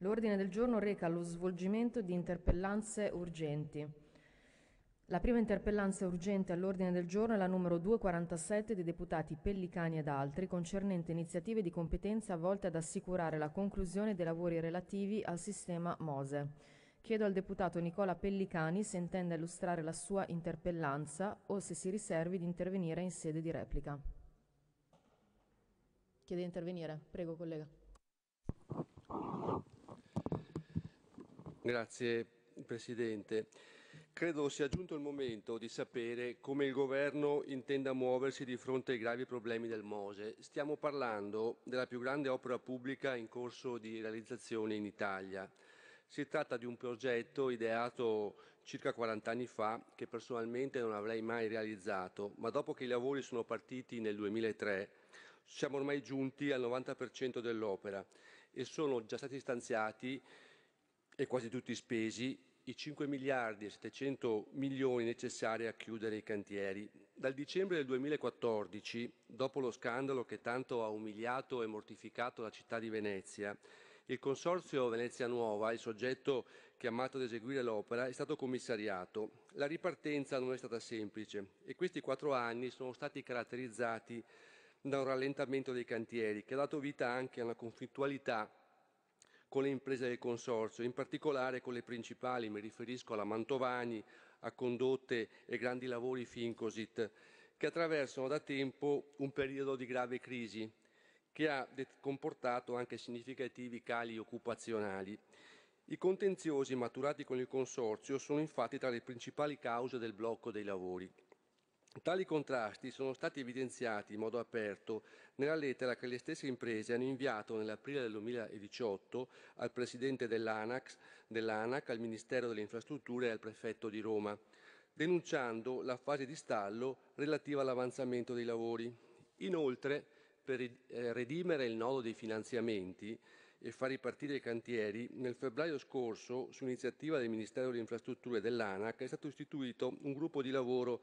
L'ordine del giorno reca lo svolgimento di interpellanze urgenti. La prima interpellanza urgente all'ordine del giorno è la numero 247 dei deputati Pellicani ed altri concernente iniziative di competenza volte ad assicurare la conclusione dei lavori relativi al sistema MOSE. Chiedo al deputato Nicola Pellicani se intende illustrare la sua interpellanza o se si riservi di intervenire in sede di replica. Chiede di intervenire. Prego, collega. Grazie Presidente. Credo sia giunto il momento di sapere come il Governo intenda muoversi di fronte ai gravi problemi del Mose. Stiamo parlando della più grande opera pubblica in corso di realizzazione in Italia. Si tratta di un progetto ideato circa 40 anni fa che personalmente non avrei mai realizzato, ma dopo che i lavori sono partiti nel 2003 siamo ormai giunti al 90% dell'opera e sono già stati stanziati e quasi tutti spesi i 5 miliardi e 700 milioni necessari a chiudere i cantieri. Dal dicembre del 2014, dopo lo scandalo che tanto ha umiliato e mortificato la città di Venezia, il Consorzio Venezia Nuova, il soggetto chiamato ad eseguire l'opera, è stato commissariato. La ripartenza non è stata semplice e questi quattro anni sono stati caratterizzati da un rallentamento dei cantieri che ha dato vita anche a una conflittualità con le imprese del consorzio, in particolare con le principali, mi riferisco alla Mantovani, a Condotte e Grandi Lavori Fincosit, che attraversano da tempo un periodo di grave crisi che ha comportato anche significativi cali occupazionali. I contenziosi maturati con il Consorzio sono infatti tra le principali cause del blocco dei lavori. Tali contrasti sono stati evidenziati in modo aperto nella lettera che le stesse imprese hanno inviato nell'aprile del 2018 al Presidente dell'ANAC, dell al Ministero delle Infrastrutture e al Prefetto di Roma, denunciando la fase di stallo relativa all'avanzamento dei lavori. Inoltre, per eh, redimere il nodo dei finanziamenti, e far ripartire i cantieri, nel febbraio scorso, su iniziativa del Ministero delle Infrastrutture e dell'ANAC, è stato istituito un gruppo di lavoro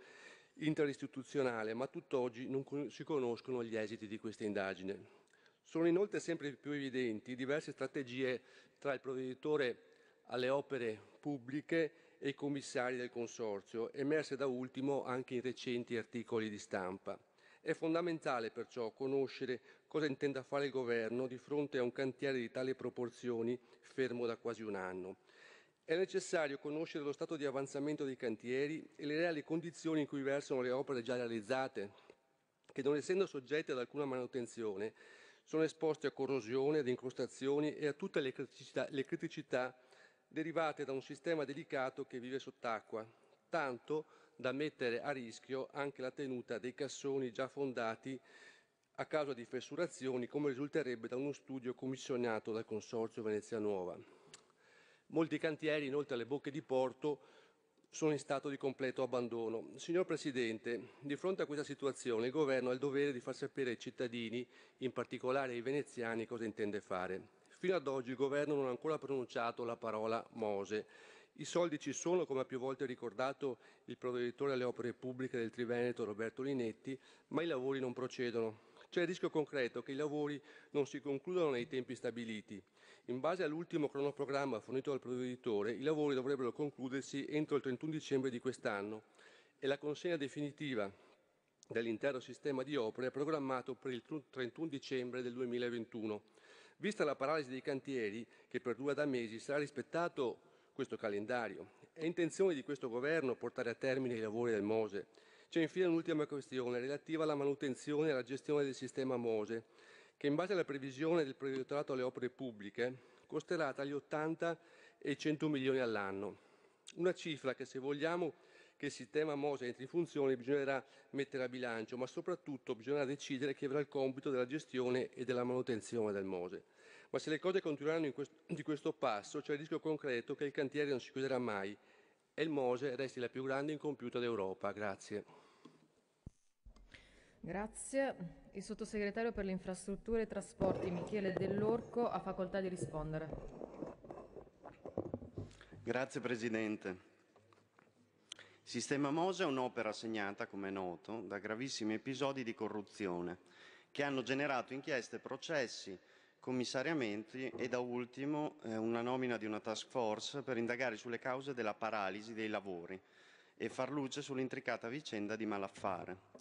interistituzionale, ma tutt'oggi non si conoscono gli esiti di questa indagine. Sono inoltre sempre più evidenti diverse strategie tra il provveditore alle opere pubbliche e i commissari del Consorzio, emerse da ultimo anche in recenti articoli di stampa. È fondamentale perciò conoscere cosa intenda fare il Governo di fronte a un cantiere di tali proporzioni fermo da quasi un anno. È necessario conoscere lo stato di avanzamento dei cantieri e le reali condizioni in cui versano le opere già realizzate, che non essendo soggette ad alcuna manutenzione sono esposte a corrosione, ad incrostazioni e a tutte le criticità, le criticità derivate da un sistema delicato che vive sott'acqua, tanto da mettere a rischio anche la tenuta dei cassoni già fondati a causa di fessurazioni, come risulterebbe da uno studio commissionato dal Consorzio Venezia Nuova. Molti cantieri, inoltre alle bocche di porto, sono in stato di completo abbandono. Signor Presidente, di fronte a questa situazione il Governo ha il dovere di far sapere ai cittadini, in particolare ai veneziani, cosa intende fare. Fino ad oggi il Governo non ha ancora pronunciato la parola Mose. I soldi ci sono, come ha più volte ricordato il provveditore alle opere pubbliche del Triveneto Roberto Linetti, ma i lavori non procedono. C'è il rischio concreto che i lavori non si concludano nei tempi stabiliti. In base all'ultimo cronoprogramma fornito dal provveditore, i lavori dovrebbero concludersi entro il 31 dicembre di quest'anno e la consegna definitiva dell'intero sistema di opere è programmato per il 31 dicembre del 2021. Vista la paralisi dei cantieri, che perdura da mesi, sarà rispettato questo calendario. È intenzione di questo governo portare a termine i lavori del Mose c'è infine un'ultima questione relativa alla manutenzione e alla gestione del sistema MOSE, che in base alla previsione del proiettorato alle opere pubbliche costerà tra gli 80 e i 100 milioni all'anno. Una cifra che se vogliamo che il sistema MOSE entri in funzione bisognerà mettere a bilancio, ma soprattutto bisognerà decidere chi avrà il compito della gestione e della manutenzione del MOSE. Ma se le cose continueranno quest di questo passo c'è il rischio concreto che il cantiere non si chiuderà mai e il MOSE resti la più grande incompiuta d'Europa. Grazie. Grazie. Il sottosegretario per le infrastrutture e trasporti Michele Dell'Orco ha facoltà di rispondere. Grazie Presidente. Il sistema Mose è un'opera segnata, come è noto, da gravissimi episodi di corruzione che hanno generato inchieste, processi, commissariamenti e da ultimo eh, una nomina di una task force per indagare sulle cause della paralisi dei lavori e far luce sull'intricata vicenda di malaffare.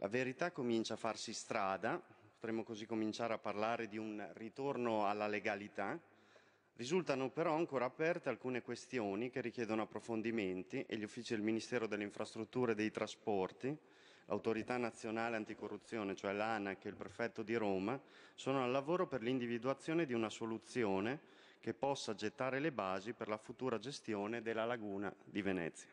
La verità comincia a farsi strada, potremmo così cominciare a parlare di un ritorno alla legalità. Risultano però ancora aperte alcune questioni che richiedono approfondimenti e gli uffici del Ministero delle Infrastrutture e dei Trasporti, l'Autorità Nazionale Anticorruzione, cioè l'ANAC e il Prefetto di Roma, sono al lavoro per l'individuazione di una soluzione che possa gettare le basi per la futura gestione della laguna di Venezia.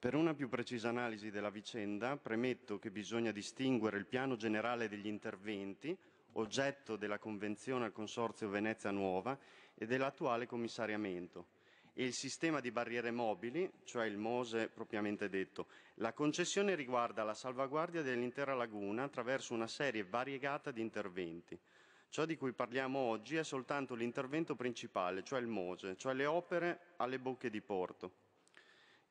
Per una più precisa analisi della vicenda premetto che bisogna distinguere il piano generale degli interventi, oggetto della convenzione al Consorzio Venezia Nuova e dell'attuale commissariamento, e il sistema di barriere mobili, cioè il MOSE propriamente detto. La concessione riguarda la salvaguardia dell'intera laguna attraverso una serie variegata di interventi. Ciò di cui parliamo oggi è soltanto l'intervento principale, cioè il MOSE, cioè le opere alle bocche di porto.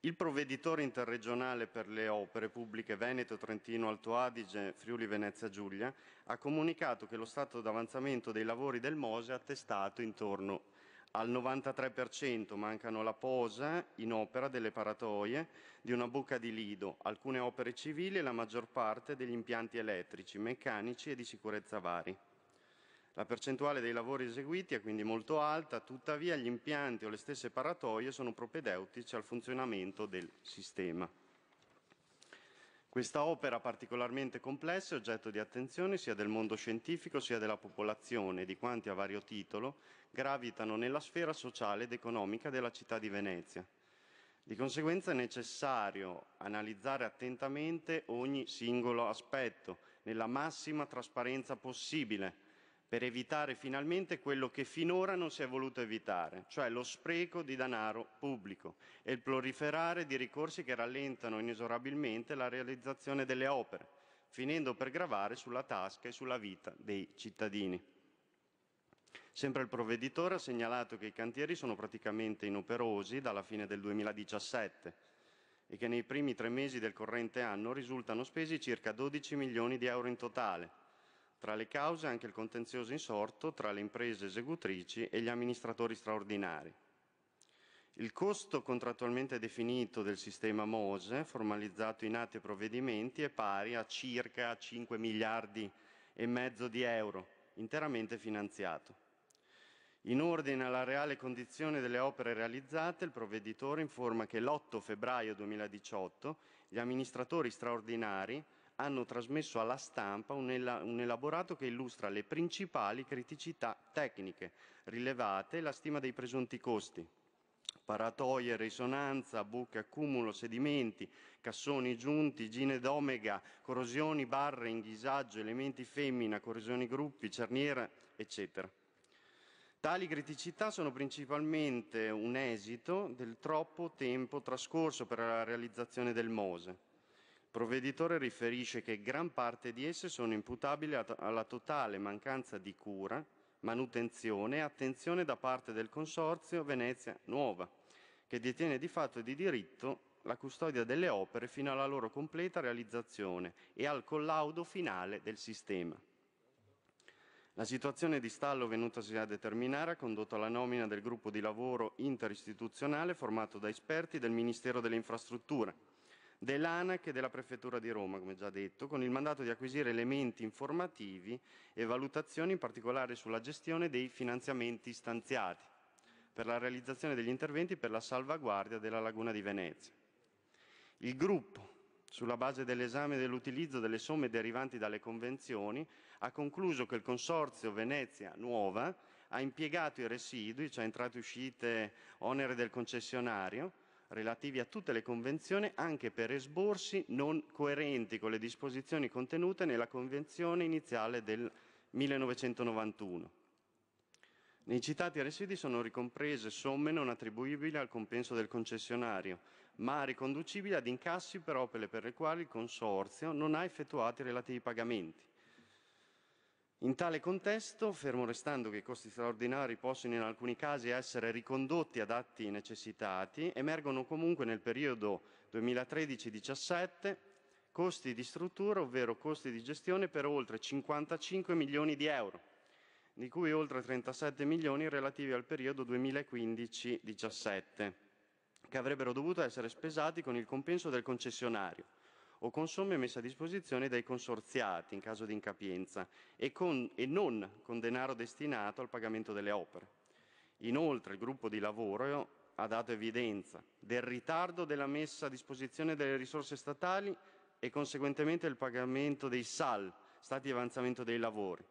Il provveditore interregionale per le opere pubbliche Veneto, Trentino, Alto Adige, Friuli, Venezia Giulia ha comunicato che lo stato d'avanzamento dei lavori del Mose è attestato intorno al 93%, mancano la posa in opera delle paratoie di una buca di lido, alcune opere civili e la maggior parte degli impianti elettrici, meccanici e di sicurezza vari. La percentuale dei lavori eseguiti è quindi molto alta, tuttavia gli impianti o le stesse paratoie sono propedeutici al funzionamento del sistema. Questa opera particolarmente complessa è oggetto di attenzione sia del mondo scientifico sia della popolazione, di quanti a vario titolo gravitano nella sfera sociale ed economica della città di Venezia. Di conseguenza è necessario analizzare attentamente ogni singolo aspetto nella massima trasparenza possibile per evitare finalmente quello che finora non si è voluto evitare, cioè lo spreco di denaro pubblico e il proliferare di ricorsi che rallentano inesorabilmente la realizzazione delle opere, finendo per gravare sulla tasca e sulla vita dei cittadini. Sempre il provveditore ha segnalato che i cantieri sono praticamente inoperosi dalla fine del 2017 e che nei primi tre mesi del corrente anno risultano spesi circa 12 milioni di euro in totale, tra le cause anche il contenzioso insorto tra le imprese esecutrici e gli amministratori straordinari. Il costo contrattualmente definito del sistema MOSE, formalizzato in atti e provvedimenti, è pari a circa 5 miliardi e mezzo di euro, interamente finanziato. In ordine alla reale condizione delle opere realizzate, il provveditore informa che l'8 febbraio 2018 gli amministratori straordinari hanno trasmesso alla stampa un, elaborato che illustra le principali criticità tecniche rilevate e la stima dei presunti costi. Paratoie, risonanza, buche, accumulo, sedimenti, cassoni giunti, gine d'omega, corrosioni, barre, inghisaggio, elementi femmina, corrosioni gruppi, cerniera, eccetera. Tali criticità sono principalmente un esito del troppo tempo trascorso per la realizzazione del Mose, provveditore riferisce che gran parte di esse sono imputabili alla totale mancanza di cura, manutenzione e attenzione da parte del Consorzio Venezia Nuova, che detiene di fatto e di diritto la custodia delle opere fino alla loro completa realizzazione e al collaudo finale del sistema. La situazione di stallo venutasi a determinare ha condotto alla nomina del gruppo di lavoro interistituzionale formato da esperti del Ministero delle Infrastrutture, dell'ANAC e della Prefettura di Roma, come già detto, con il mandato di acquisire elementi informativi e valutazioni in particolare sulla gestione dei finanziamenti stanziati per la realizzazione degli interventi per la salvaguardia della laguna di Venezia. Il gruppo, sulla base dell'esame dell'utilizzo delle somme derivanti dalle convenzioni, ha concluso che il Consorzio Venezia Nuova ha impiegato i residui, cioè entrate e uscite, onere del concessionario, relativi a tutte le convenzioni anche per esborsi non coerenti con le disposizioni contenute nella convenzione iniziale del 1991. Nei citati residui sono ricomprese somme non attribuibili al compenso del concessionario, ma riconducibili ad incassi per opere per le quali il Consorzio non ha effettuato i relativi pagamenti. In tale contesto, fermo restando che i costi straordinari possono in alcuni casi essere ricondotti ad atti necessitati, emergono comunque nel periodo 2013-17 costi di struttura, ovvero costi di gestione per oltre 55 milioni di euro, di cui oltre 37 milioni relativi al periodo 2015-17, che avrebbero dovuto essere spesati con il compenso del concessionario o con somme messe a disposizione dai consorziati in caso di incapienza e, con, e non con denaro destinato al pagamento delle opere. Inoltre il gruppo di lavoro ha dato evidenza del ritardo della messa a disposizione delle risorse statali e conseguentemente del pagamento dei SAL, stati di avanzamento dei lavori,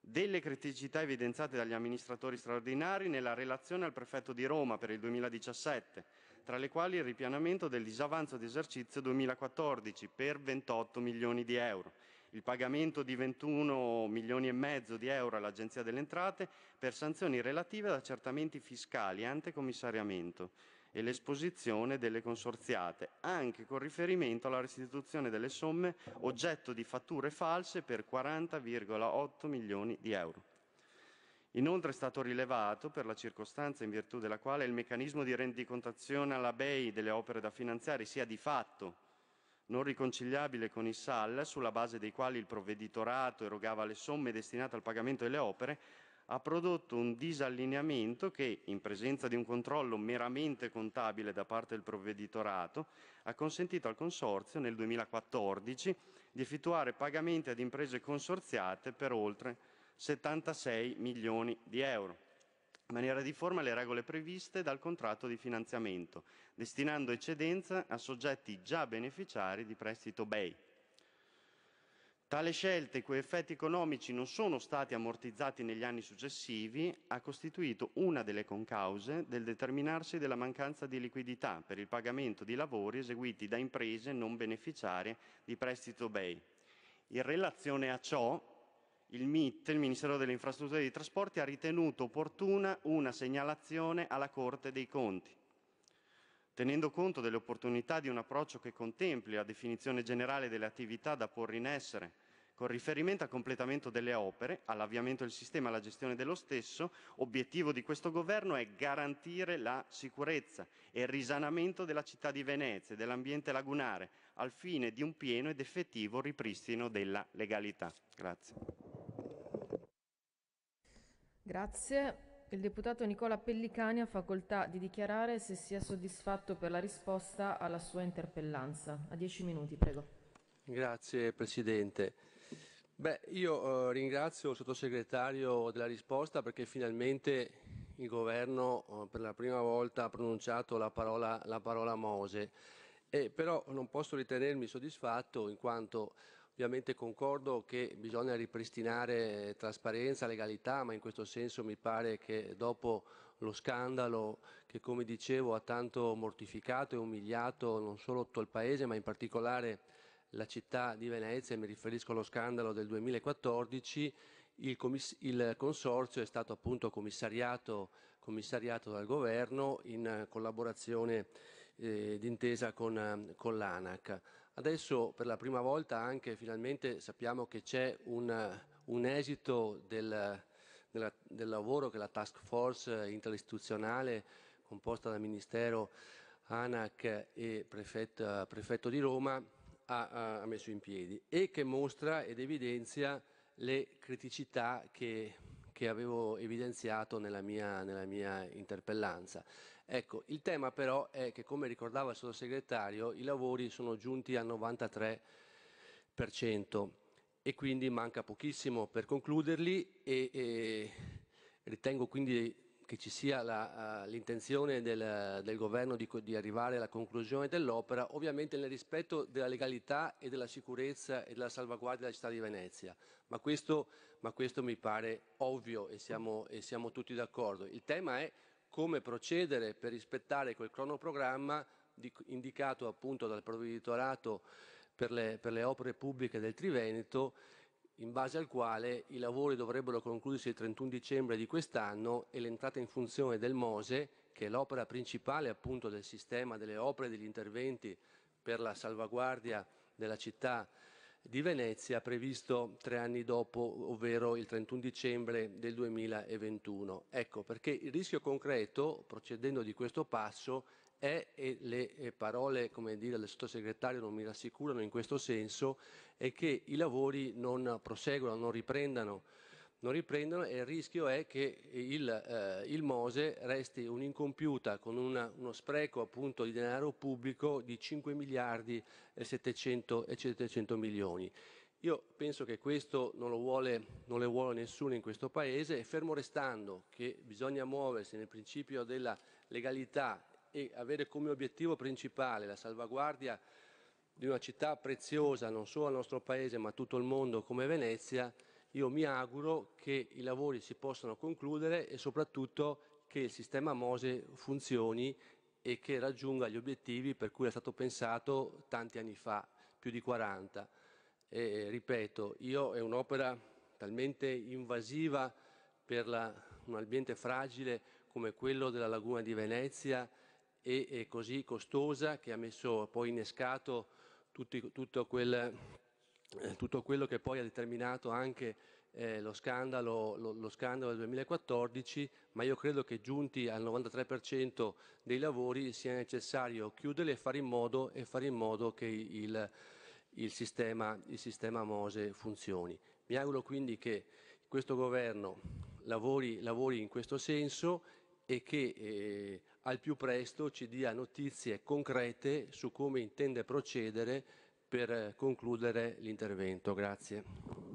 delle criticità evidenziate dagli amministratori straordinari nella relazione al prefetto di Roma per il 2017, tra le quali il ripianamento del disavanzo di esercizio 2014 per 28 milioni di euro, il pagamento di 21 milioni e mezzo di euro all'Agenzia delle Entrate per sanzioni relative ad accertamenti fiscali e antecommissariamento e l'esposizione delle consorziate, anche con riferimento alla restituzione delle somme oggetto di fatture false per 40,8 milioni di euro. Inoltre è stato rilevato per la circostanza in virtù della quale il meccanismo di rendicontazione alla BEI delle opere da finanziare sia di fatto non riconciliabile con i SAL, sulla base dei quali il provveditorato erogava le somme destinate al pagamento delle opere, ha prodotto un disallineamento che, in presenza di un controllo meramente contabile da parte del provveditorato, ha consentito al Consorzio nel 2014 di effettuare pagamenti ad imprese consorziate per oltre 76 milioni di euro in maniera di forma alle regole previste dal contratto di finanziamento, destinando eccedenza a soggetti già beneficiari di prestito BEI. Tale scelta, i cui effetti economici non sono stati ammortizzati negli anni successivi, ha costituito una delle concause del determinarsi della mancanza di liquidità per il pagamento di lavori eseguiti da imprese non beneficiarie di prestito BEI. In relazione a ciò, il MIT, il Ministero delle Infrastrutture e dei Trasporti, ha ritenuto opportuna una segnalazione alla Corte dei Conti, tenendo conto delle opportunità di un approccio che contempli la definizione generale delle attività da porre in essere con riferimento al completamento delle opere, all'avviamento del sistema e alla gestione dello stesso, obiettivo di questo governo è garantire la sicurezza e il risanamento della città di Venezia e dell'ambiente lagunare al fine di un pieno ed effettivo ripristino della legalità. Grazie. Grazie. Il deputato Nicola Pellicani ha facoltà di dichiarare se sia soddisfatto per la risposta alla sua interpellanza. A dieci minuti, prego. Grazie Presidente. Beh, io eh, ringrazio il sottosegretario della risposta perché finalmente il governo eh, per la prima volta ha pronunciato la parola, la parola Mose. E, però non posso ritenermi soddisfatto in quanto Ovviamente concordo che bisogna ripristinare eh, trasparenza, legalità, ma in questo senso mi pare che dopo lo scandalo che, come dicevo, ha tanto mortificato e umiliato non solo tutto il Paese, ma in particolare la città di Venezia, mi riferisco allo scandalo del 2014, il, il consorzio è stato appunto commissariato, commissariato dal governo in collaborazione eh, d'intesa con, con l'ANAC. Adesso per la prima volta anche finalmente sappiamo che c'è un, un, esito del, della, del lavoro che la task force interistituzionale composta da Ministero, ANAC e prefetto, prefetto di Roma ha, ha, messo in piedi e che mostra ed evidenzia le criticità che, che avevo evidenziato nella mia, nella mia interpellanza. Ecco, il tema però è che, come ricordava il sottosegretario, i lavori sono giunti al 93% e quindi manca pochissimo per concluderli e, e ritengo quindi che ci sia eh, l'intenzione del, del governo di, di, arrivare alla conclusione dell'opera, ovviamente nel rispetto della legalità e della sicurezza e della salvaguardia della città di Venezia. Ma questo, ma questo mi pare ovvio e siamo, e siamo tutti d'accordo. Il tema è come procedere per rispettare quel cronoprogramma indicato appunto dal provveditorato per le, per le opere pubbliche del Triveneto in base al quale i lavori dovrebbero concludersi il 31 dicembre di quest'anno e l'entrata in funzione del MOSE, che è l'opera principale appunto del sistema delle opere e degli interventi per la salvaguardia della città di Venezia previsto tre anni dopo, ovvero il 31 dicembre del 2021. Ecco perché il rischio concreto, procedendo di questo passo, è, e le eh, parole come dire, del sottosegretario non mi rassicurano in questo senso, è che i lavori non proseguano, non riprendano non riprendono e il rischio è che il, eh, il Mose resti un'incompiuta con una, uno spreco appunto di denaro pubblico di 5 miliardi e 700, e 700 milioni. Io penso che questo non lo, vuole, non lo vuole, nessuno in questo Paese e fermo restando che bisogna muoversi nel principio della legalità e avere come obiettivo principale la salvaguardia di una città preziosa non solo al nostro Paese ma a tutto il mondo come Venezia, io mi auguro che i lavori si possano concludere e soprattutto che il sistema Mose funzioni e che raggiunga gli obiettivi per cui è stato pensato tanti anni fa, più di 40. E, ripeto, io è un'opera talmente invasiva per la, un ambiente fragile come quello della laguna di Venezia e, e così costosa che ha messo poi innescato tutti, tutto quel eh, tutto quello che poi ha determinato anche eh, lo, scandalo, lo, lo, scandalo, del 2014, ma io credo che giunti al 93% dei lavori sia necessario chiuderli e fare in modo, fare in modo che il, il, sistema, il, sistema, Mose funzioni. Mi auguro quindi che questo governo lavori, lavori in questo senso e che eh, al più presto ci dia notizie concrete su come intende procedere per eh, concludere l'intervento. Grazie.